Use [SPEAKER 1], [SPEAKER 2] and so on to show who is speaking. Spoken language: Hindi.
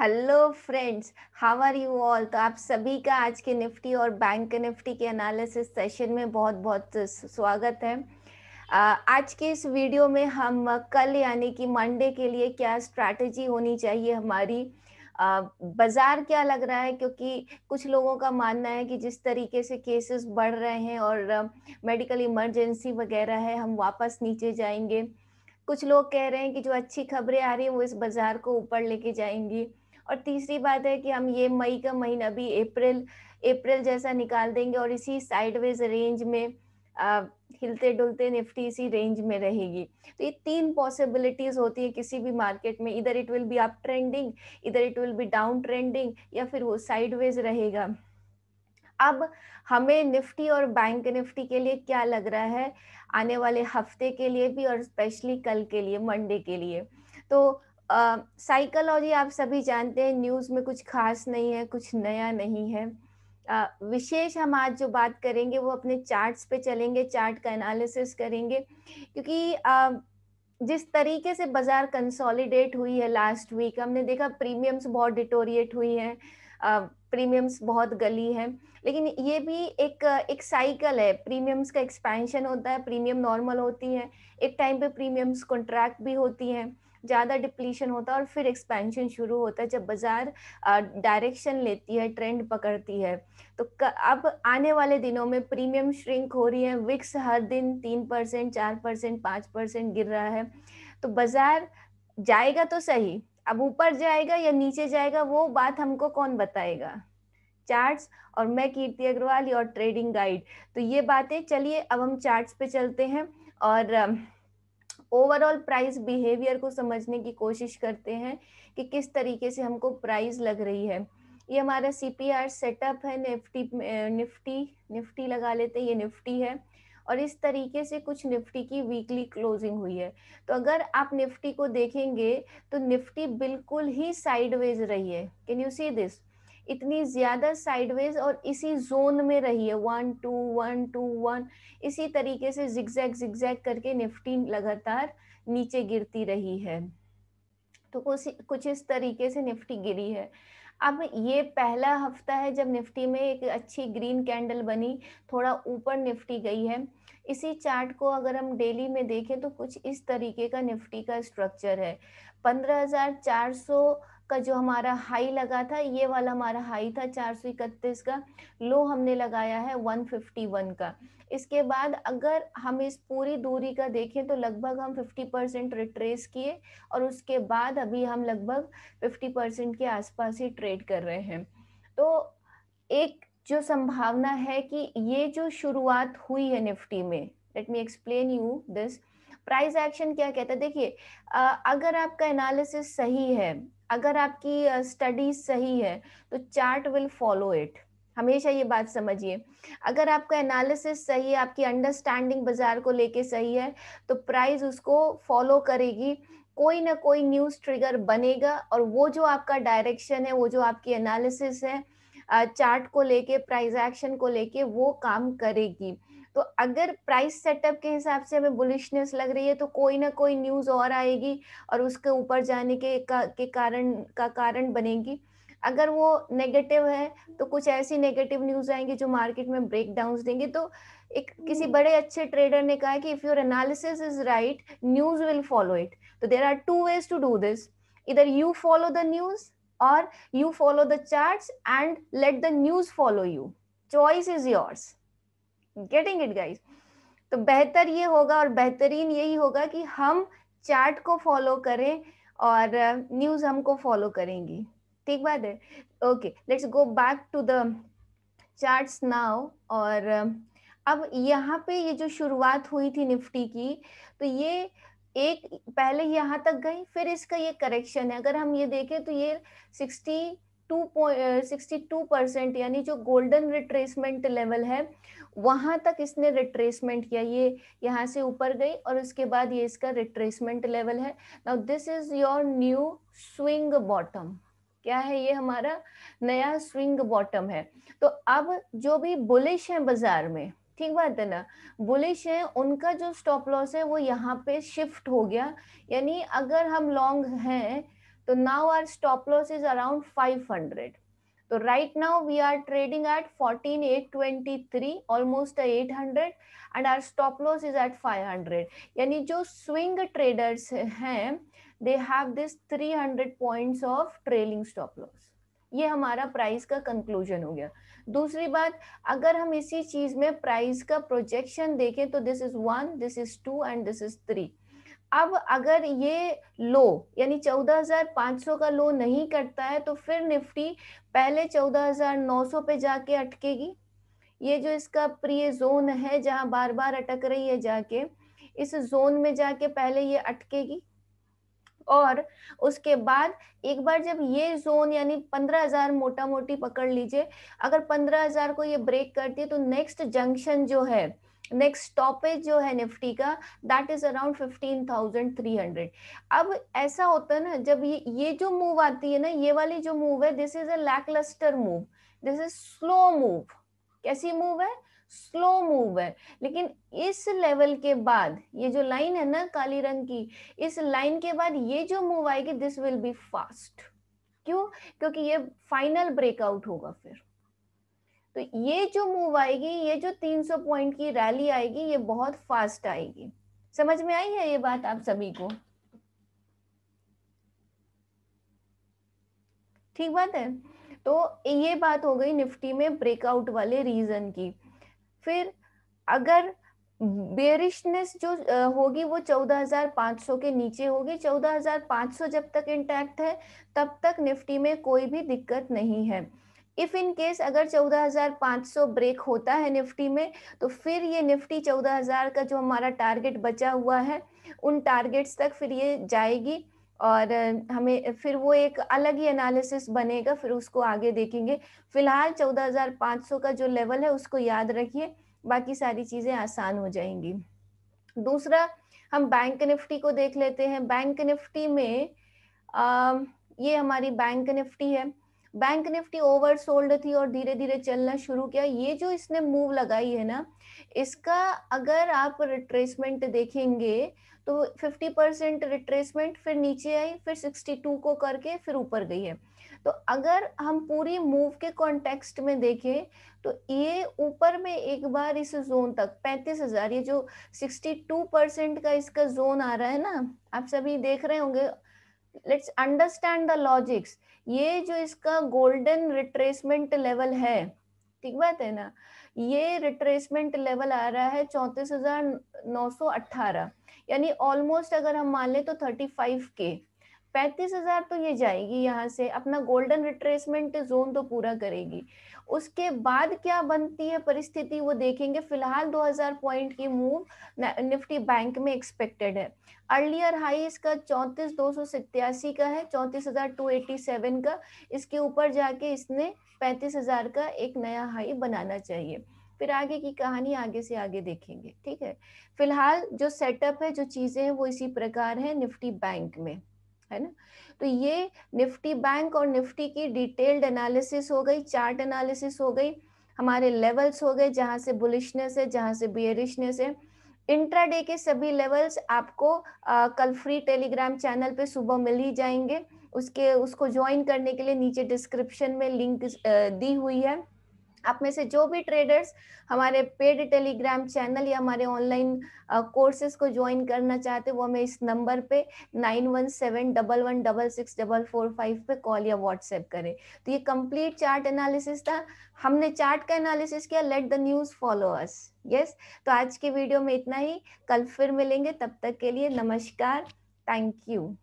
[SPEAKER 1] Hello friends how are you all तो आप सभी का आज के निफ्टी और बैंक निफ्टी के एनालिसिस सेशन में बहुत बहुत स्वागत है आज के इस वीडियो में हम कल यानी कि मंडे के लिए क्या स्ट्रैटेजी होनी चाहिए हमारी बाजार क्या लग रहा है क्योंकि कुछ लोगों का मानना है कि जिस तरीके से केसेस बढ़ रहे हैं और मेडिकल इमरजेंसी वगैरह है हम वापस नीचे जाएंगे कुछ लोग कह रहे हैं कि जो अच्छी खबरें आ रही हैं वो इस बाजार को ऊपर लेके जाएंगी और तीसरी बात है कि हम ये मई का महीना भी अप्रैल अप्रैल जैसा निकाल देंगे और इसी साइडवेज रेंज में आ, हिलते डुलते निफ्टी इसी रेंज में रहेगी तो ये तीन पॉसिबिलिटीज होती है किसी भी मार्केट में इधर it will be up trending इधर it will be down trending या फिर वो साइडवेज रहेगा अब हमें निफ्टी और बैंक निफ्टी के लिए क्या लग रहा है आने वाले हफ्ते के लिए भी और स्पेशली कल के लिए मंडे के लिए तो साइकोलॉजी uh, आप सभी जानते हैं न्यूज़ में कुछ खास नहीं है कुछ नया नहीं है uh, विशेष हम आज जो बात करेंगे वो अपने चार्ट्स पे चलेंगे चार्ट का एनालिसिस करेंगे क्योंकि uh, जिस तरीके से बाजार कंसोलिडेट हुई है लास्ट वीक हमने देखा प्रीमियम्स बहुत डिटोरिएट हुई हैं प्रीमियम्स बहुत गली है लेकिन ये भी एक एक साइकिल है प्रीमियम्स का एक्सपेंशन होता है प्रीमियम नॉर्मल होती है एक टाइम पे प्रीमियम्स कॉन्ट्रैक्ट भी होती है ज़्यादा डिप्लीशन होता है और फिर एक्सपेंशन शुरू होता है जब बाज़ार डायरेक्शन लेती है ट्रेंड पकड़ती है तो क, अब आने वाले दिनों में प्रीमियम श्रिंक हो रही है विक्स हर दिन तीन परसेंट चार परसेंट पाँच परसेंट गिर रहा है तो बाज़ार जाएगा तो सही अब ऊपर जाएगा या नीचे जाएगा वो बात हमको कौन बताएगा चार्ट्स और मैं कीर्ति अग्रवाल और ट्रेडिंग गाइड तो ये बातें चलिए अब हम चार्ट्स पे चलते हैं और ओवरऑल प्राइस बिहेवियर को समझने की कोशिश करते हैं कि किस तरीके से हमको प्राइस लग रही है ये हमारा सी पी आर सेटअप है निफ्टी निफ्टी निफ्टी लगा लेते हैं ये निफ्टी है और इस तरीके से कुछ निफ्टी की वीकली क्लोजिंग हुई है तो अगर आप निफ्टी को देखेंगे तो निफ्टी बिल्कुल ही साइडवेज रही है कैन यू सी दिस इतनी ज्यादा साइडवेज और इसी जोन में रही है one two one two one इसी तरीके से जिगजैग जिगजैग करके निफ्टी लगातार नीचे गिरती रही है तो कुछ कुछ इस तरीके से निफ्टी गिरी है अब ये पहला हफ्ता है जब निफ्टी में एक अच्छी ग्रीन कैंडल बनी थोड़ा ऊपर निफ्टी गई है इसी चार्ट को अगर हम डेली में देखें तो कुछ इस तरीके का निफ्टी का स्ट्रक्चर है पंद्रह हजार चार सौ का जो हमारा हाई लगा था ये वाला हमारा हाई था चार सौ इकतीस का लो हमने लगाया है वन फिफ्टी वन का इसके बाद अगर हम इस पूरी दूरी का देखें तो लगभग हम 50 परसेंट रिट्रेस किए और उसके बाद अभी हम लगभग 50 परसेंट के आसपास ही ट्रेड कर रहे हैं तो एक जो संभावना है कि ये जो शुरुआत हुई है निफ्टी में let me explain you this price action क्या कहता है देखिए अगर आपका एनालिसिस सही है अगर आपकी स्टडी सही है तो चार्ट विल फॉलो इट हमेशा ये बात समझिए अगर आपका एनालिसिस सही है आपकी अंडरस्टैंडिंग बाजार को लेके सही है तो प्राइस उसको फॉलो करेगी कोई ना कोई न्यूज ट्रिगर बनेगा और वो जो आपका डायरेक्शन है वो जो आपकी एनालिसिस है चार्ट को लेके प्राइस एक्शन को लेके वो काम करेगी तो अगर प्राइस सेटअप के हिसाब से हमें बुलिशनेस लग रही है तो कोई ना कोई न्यूज और आएगी और उसके ऊपर जाने के का, के कारण का कारण बनेगी अगर वो नेगेटिव है तो कुछ ऐसी नेगेटिव न्यूज आएंगी जो मार्केट में ब्रेक डाउन देंगे तो एक किसी hmm. बड़े अच्छे ट्रेडर ने कहा कि if your analysis is right news will follow it तो there are two ways to do this इधर यू फॉलो द न्यूज और you follow the chart and let the news follow you choice is yours getting it guys तो बेहतर ये होगा और बेहतरीन यही होगा कि हम चार्ट को फॉलो करें और न्यूज हमको फॉलो करेंगी ठीक बात है okay let's go back to the charts now और अब यहाँ पे ये जो शुरुआत हुई थी निफ्टी की तो ये एक पहले यहाँ तक गई फिर इसका ये करेक्शन है अगर हम ये देखें तो ये सिक्सटी टू परसेंट यानी जो गोल्डन रिट्रेसमेंट लेवल है वहां तक इसने रिट्रेसमेंट किया ये यहाँ से ऊपर गई और उसके बाद ये इसका रिट्रेसमेंट लेवल है now this is your new swing bottom क्या है ये हमारा नया स्विंग बॉटम है तो अब जो भी बुलिश है बाजार में ठीक बात है ना बुलिश है उनका जो स्टॉप लॉस है वो यहाँ पे शिफ्ट हो गया यानी अगर हम लॉन्ग हैं तो now our stop loss is around five hundred तो right now we are trading at fourteen eight twenty three almost eight hundred and our stop loss is at five hundred यानी जो स्विंग ट्रेडर्स हैं they have this hundred point of trailing stop loss ये हमारा प्राइस का कंक्लूजन हो गया दूसरी बात अगर हम इसी चीज में प्राइस का प्रोजेक्शन देखें तो this is one this is two and this is three अब अगर ये लो यानी 14,500 का लो नहीं करता है तो फिर निफ्टी पहले 14,900 पे जाके अटकेगी ये जो इसका प्रिय जोन है जहां बार बार अटक रही है जाके इस जोन में जाके पहले ये अटकेगी और उसके बाद एक बार जब ये जोन यानी पंद्रह हजार मोटा मोटी पकड़ लीजिए अगर पंद्रह हजार को ये ब्रेक करती है तो नेक्स्ट जंक्शन जो है नेक्स्ट स्टॉपेज जो है निफ्टी का that is around fifteen thousand three hundred अब ऐसा होता है ना जब ये ये जो मूव आती है ना ये वाली जो मूव है दिस इज अस्टर lacklustre move this is slow move कैसी मूव है स्लो मूव है लेकिन इस लेवल के बाद ये जो लाइन है ना काली रंग की इस लाइन के बाद ये जो मूव आएगी दिस विल बी फास्ट क्यों क्योंकि ये फाइनल ब्रेकआउट होगा फिर तो ये जो मूव आएगी ये जो 300 पॉइंट की रैली आएगी ये बहुत फास्ट आएगी समझ में आई है ये बात आप सभी को ठीक बात है तो ये बात हो गई निफ्टी में ब्रेकआउट वाले रीजन की फिर अगर बेरिशनेस जो होगी वो 14,500 के नीचे होगी 14,500 जब तक इंटैक्ट है तब तक निफ्टी में कोई भी दिक्कत नहीं है इफ इन केस अगर 14,500 ब्रेक होता है निफ्टी में तो फिर ये निफ्टी 14,000 का जो हमारा टारगेट बचा हुआ है उन टारगेट्स तक फिर ये जाएगी और हमें फिर वो एक अलग ही एनालिसिस बनेगा फिर उसको आगे देखेंगे फिलहाल 14,500 का जो लेवल है उसको याद रखिए बाकी सारी चीज़ें आसान हो जाएंगी दूसरा हम बैंक निफ्टी को देख लेते हैं बैंक निफ्टी में आ, ये हमारी बैंक निफ्टी है बैंक निफ्टी ओवर सोल्ड थी और धीरे धीरे चलना शुरू किया ये जो इसने मूव लगाई है ना इसका अगर आप रिट्रेसमेंट देखेंगे तो 50 परसेंट रिट्रेसमेंट फिर नीचे आई फिर 62 को करके फिर ऊपर गई है तो अगर हम पूरी मूव के कॉन्टेक्स्ट में देखें तो ये ऊपर में एक बार इस जोन तक पैंतीस हजार ये जो 62 परसेंट का इसका जोन आ रहा है ना आप सभी देख रहे होंगे लेट्स अंडरस्टैंड द लॉजिक्स ये जो इसका गोल्डन रिट्रेसमेंट लेवल है ठीक बात है ना ये रिट्रेसमेंट लेवल आ रहा है चौंतीस हजार नौ सौ अट्ठारह यानी ऑलमोस्ट अगर हम मान लें तो थर्टी फाइव के पैंतीस हजार तो ये जाएगी यहाँ से अपना गोल्डन रिट्रेसमेंट जोन तो पूरा करेगी उसके बाद क्या बनती है परिस्थिति वो देखेंगे फिलहाल 2000 पॉइंट की मूव निफ्टी बैंक में एक्सपेक्टेड है अर्लियर हाई इसका चौंतीस दो सौ सत्यासी का है चौंतीस हजार टू एटी सेवन का इसके ऊपर जाके इसने पैंतीस हजार का एक नया हाई बनाना चाहिए फिर आगे की कहानी आगे से आगे देखेंगे ठीक है फिलहाल जो सेटअप है जो चीजें हैं वो इसी प्रकार है निफ्टी बैंक में है ना तो ये निफ्टी बैंक और निफ्टी की डिटेल्ड एनालिसिस हो गई चार्ट एनालिसिस हो गई हमारे लेवल्स हो गए जहाँ से बुलिशनेस है जहाँ से बियरिशनेस है इंट्राडे के सभी लेवल्स आपको आ, कल फ्री टेलीग्राम चैनल पे सुबह मिल ही जाएंगे उसके उसको ज्वाइन करने के लिए नीचे डिस्क्रिप्शन में लिंक दी हुई है आप में से जो भी ट्रेडर्स हमारे पेड टेलीग्राम चैनल या हमारे ऑनलाइन कोर्सेज को ज्वाइन करना चाहते हैं वो हमें इस नंबर पे nine one seven double one double six double four five पे कॉल या व्हाट्सएप करें तो ये कंप्लीट चार्ट एनालिसिस था हमने चार्ट का एनालिसिस किया let the news follow us yes तो आज के वीडियो में इतना ही कल फिर मिलेंगे तब तक के लिए नमस्कार थैंक यू